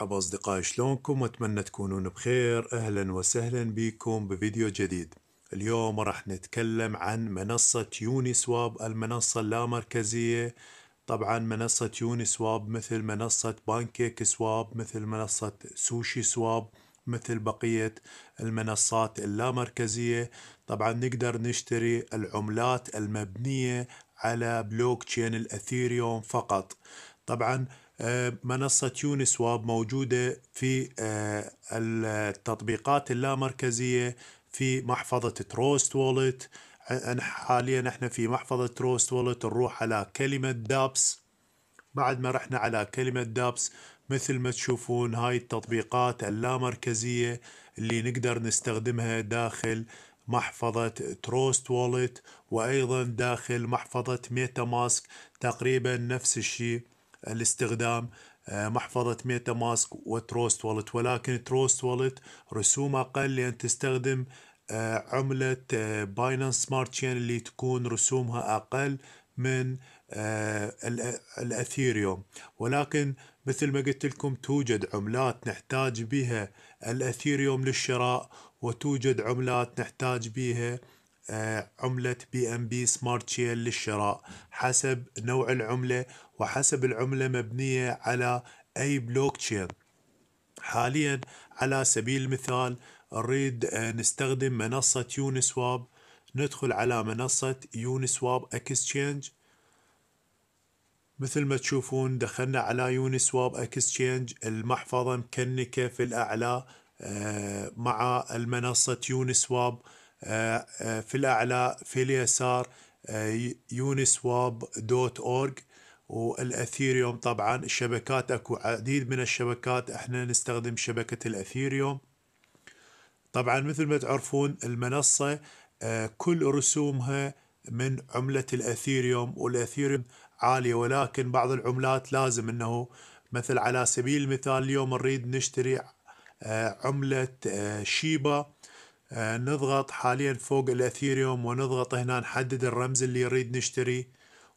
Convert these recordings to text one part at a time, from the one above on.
مرحبا أصدقائي شلونكم وأتمنى تكونون بخير أهلا وسهلا بكم بفيديو جديد اليوم راح نتكلم عن منصة يوني سواب المنصة اللامركزية طبعا منصة يوني سواب مثل منصة بانكيك سواب مثل منصة سوشي سواب مثل بقية المنصات اللامركزية طبعا نقدر نشتري العملات المبنية على بلوك تشين الأثيريوم فقط طبعا آه، منصة يونس واب موجودة في آه، التطبيقات اللامركزية في محفظة تروست وولت حاليا احنا في محفظة تروست وولت نروح على كلمة دابس بعد ما رحنا على كلمة دابس مثل ما تشوفون هاي التطبيقات اللامركزية اللي نقدر نستخدمها داخل محفظة تروست وولت وأيضا داخل محفظة ميتا ماسك تقريبا نفس الشيء الاستخدام آه، محفظة ميتا ماسك وتروست والت ولكن تروست والت رسوم أقل لأن تستخدم آه، عملة باينانس سمارت تشين اللي تكون رسومها أقل من آه، الأثيريوم ولكن مثل ما قلت لكم توجد عملات نحتاج بها الأثيريوم للشراء وتوجد عملات نحتاج بها آه، عملة بي ام بي سمارت شيل للشراء حسب نوع العملة وحسب العملة مبنية على أي بلوك تشين حاليا على سبيل المثال نريد آه، نستخدم منصة سواب ندخل على منصة يونسواب اكستشينج مثل ما تشوفون دخلنا على يونسواب اكستشينج المحفظة مكنكة في الأعلى آه، مع المنصة سواب آه، آه، في الأعلى في اليسار آه، يونسواب دوت أورج والاثيريوم طبعا الشبكات اكو عديد من الشبكات احنا نستخدم شبكة الاثيريوم طبعا مثل ما تعرفون المنصة كل رسومها من عملة الاثيريوم والاثيريوم عالية ولكن بعض العملات لازم انه مثل على سبيل المثال اليوم نريد نشتري عملة شيبا آه، نضغط حاليا فوق الاثيريوم ونضغط هنا نحدد الرمز اللي يريد نشتري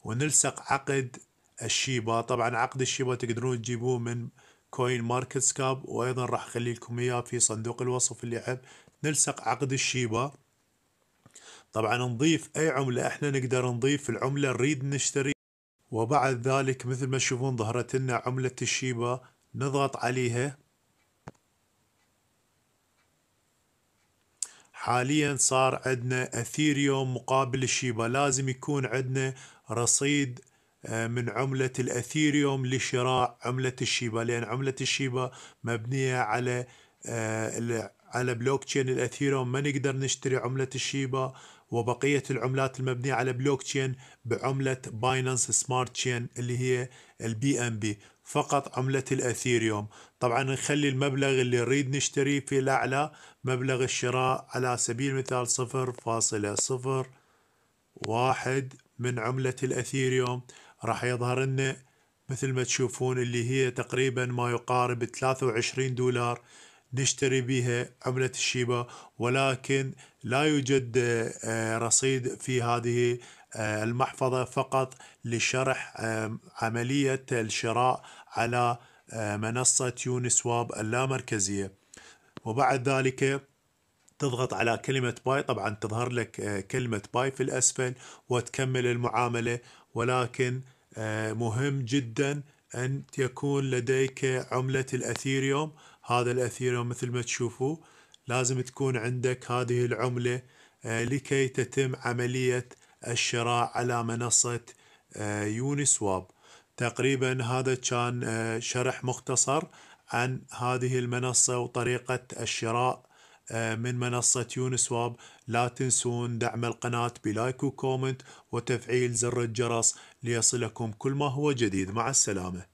ونلصق عقد الشيبا طبعا عقد الشيبا تقدرون تجيبوه من كوين ماركت سكاب وايضا راح اخلي لكم اياه في صندوق الوصف اللي احب نلصق عقد الشيبا طبعا نضيف اي عملة احنا نقدر نضيف العملة نريد نشتري وبعد ذلك مثل ما تشوفون ظهرت لنا عملة الشيبا نضغط عليها حاليا صار عندنا اثيريوم مقابل الشيبا لازم يكون عندنا رصيد آه، من عملة الأثيريوم لشراء عملة الشيبا لأن عملة الشيبا مبنية على آه، على بلوك تشين الأثيريوم ما نقدر نشتري عملة الشيبا وبقية العملات المبنية على بلوك تشين بعملة بايننس سمارت تشين اللي هي البي ام بي فقط عملة الأثيريوم طبعا نخلي المبلغ اللي نريد نشتريه في الأعلى مبلغ الشراء على سبيل المثال صفر فاصلة صفر واحد من عملة الأثيريوم راح يظهر لنا مثل ما تشوفون اللي هي تقريبا ما يقارب 23 دولار نشتري بها عملة الشيبا ولكن لا يوجد آه، رصيد في هذه آه، المحفظة فقط لشرح آه، عملية الشراء على منصة يونسواب اللامركزية وبعد ذلك تضغط على كلمة باي طبعا تظهر لك كلمة باي في الأسفل وتكمل المعاملة ولكن مهم جدا أن يكون لديك عملة الأثيريوم هذا الأثيريوم مثل ما تشوفوا لازم تكون عندك هذه العملة آه، لكي تتم عملية الشراء على منصة آه، يوني سواب تقريبا هذا كان آه، شرح مختصر عن هذه المنصة وطريقة الشراء من منصة سواب لا تنسون دعم القناة بلايك وكومنت وتفعيل زر الجرس ليصلكم كل ما هو جديد مع السلامة